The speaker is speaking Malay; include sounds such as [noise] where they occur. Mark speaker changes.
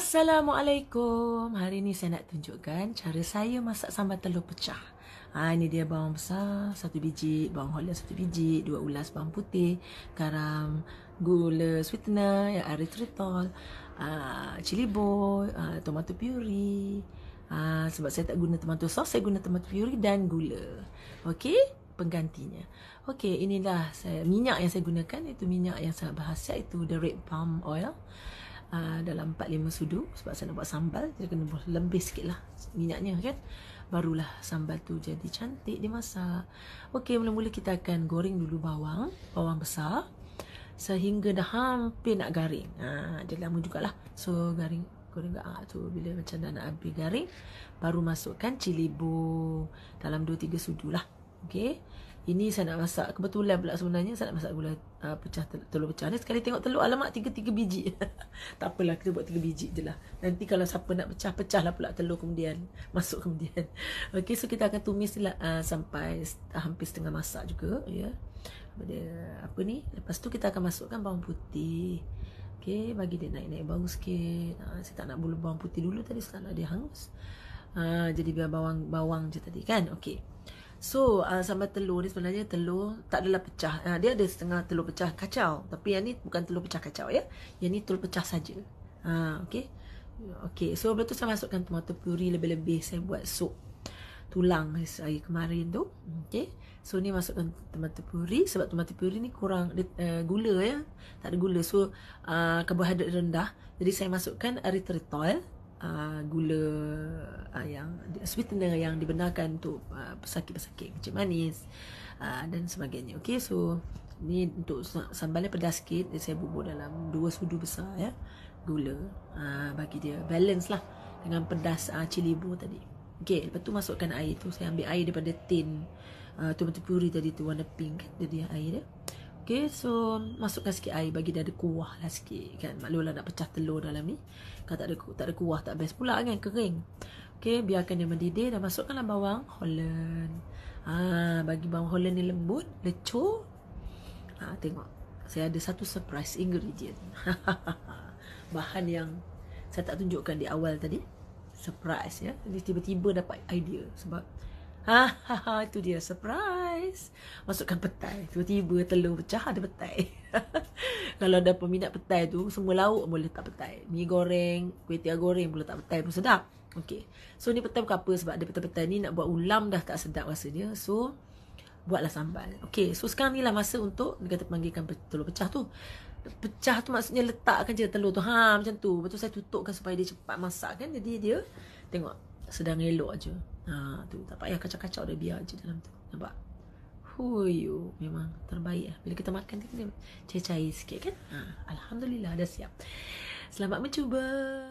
Speaker 1: Assalamualaikum. Hari ni saya nak tunjukkan cara saya masak sambal telur pecah. Ha, ini dia bawang besar, satu biji, bawang holland satu biji, dua ulas bawang putih, garam, gula, sweetener, ya, erythritol, uh, chili boy, uh, ha, tomato puree. Uh, sebab saya tak guna tomato sauce, saya guna tomato puree dan gula. Okey? penggantinya. Okey, inilah saya, minyak yang saya gunakan itu minyak yang sangat berhasiat itu the red palm oil. Ah, dalam 4-5 sudu sebab saya nak buat sambal jadi kena buat lebih sikit lah minyaknya kan barulah sambal tu jadi cantik dimasak ok mula-mula kita akan goreng dulu bawang bawang besar sehingga dah hampir nak garing ha, jadi lama jugalah so garing goreng ke ah tu bila macam dah nak habis garing baru masukkan cili bo dalam 2-3 sudu lah ok ini saya nak masak Kebetulan pula sebenarnya Saya nak masak gula uh, pecah Telur pecah Ni sekali tengok telur Alamak tiga-tiga biji [laughs] Tak apalah Kita buat tiga biji je lah Nanti kalau siapa nak pecah pecah lah pula telur kemudian [laughs] Masuk kemudian Okay so kita akan tumis lah, uh, Sampai uh, Hampir setengah masak juga Ya yeah. dia, Apa ni Lepas tu kita akan masukkan Bawang putih Okay Bagi dia naik-naik bau sikit uh, Saya tak nak bulu bawang putih dulu tadi Saya nak dia hangus uh, Jadi biar bawang Bawang je tadi kan Okay So uh, sambal telur ni sebenarnya telur tak adalah pecah. Uh, dia ada setengah telur pecah kacau. Tapi yang ni bukan telur pecah kacau ya. Yang ni telur pecah saja. Uh, okay. Okay. So lepas tu saya masukkan tomato puree lebih-lebih. Saya buat sup tulang hari kemarin tu. Okay. So ni masukkan tomato puree. Sebab tomato puree ni kurang uh, gula ya. Tak ada gula. So uh, karbohidrat rendah. Jadi saya masukkan erythritol. Uh, gula uh, yang sweetener yang dibenarkan untuk uh, pesakit-pesakit uh, kecil manis uh, dan sebagainya. Okey, so ni untuk sambalnya pedas sikit saya bubur dalam dua sudu besar ya gula uh, bagi dia balance lah dengan pedas uh, cili bubur tadi. Okey, lepas tu masukkan air tu. Saya ambil air daripada tin uh, betul puri tadi tu warna pink jadi air dia. Okay, so masukkan sikit air bagi dia ada kuah lah sikit kan. Maklumlah nak pecah telur dalam ni. Kalau tak ada, tak ada kuah tak best pula kan, kering. Okay, biarkan dia mendidih dan masukkanlah bawang Holland. Ah, bagi bawang Holland ni lembut, lecur. Ah, tengok. Saya ada satu surprise ingredient. [laughs] Bahan yang saya tak tunjukkan di awal tadi. Surprise ya. Jadi tiba-tiba dapat idea sebab Ha, ha, [laughs] ha, itu dia surprise. Masukkan petai. Tiba-tiba telur pecah ada petai. [laughs] Kalau ada peminat petai tu, semua lauk boleh letak petai. Mi goreng, kuih tiar goreng boleh letak petai pun sedap. Okay. So ni petai bukan apa sebab ada petai-petai ni nak buat ulam dah tak sedap rasanya. So, buatlah sambal. Okay, so sekarang ni lah masa untuk dia kata panggilkan telur pecah tu. Pecah tu maksudnya letakkan je telur tu. Ha, macam tu. Lepas tu saya tutupkan supaya dia cepat masak kan. Jadi dia, tengok, sedang elok je. Ha, tu tak payah kacau-kacau dia biar je dalam tu. Nampak? Huyu memang terbaik lah. Bila kita makan dia, dia cair-cair sikit kan? Ha, Alhamdulillah dah siap. Selamat mencuba.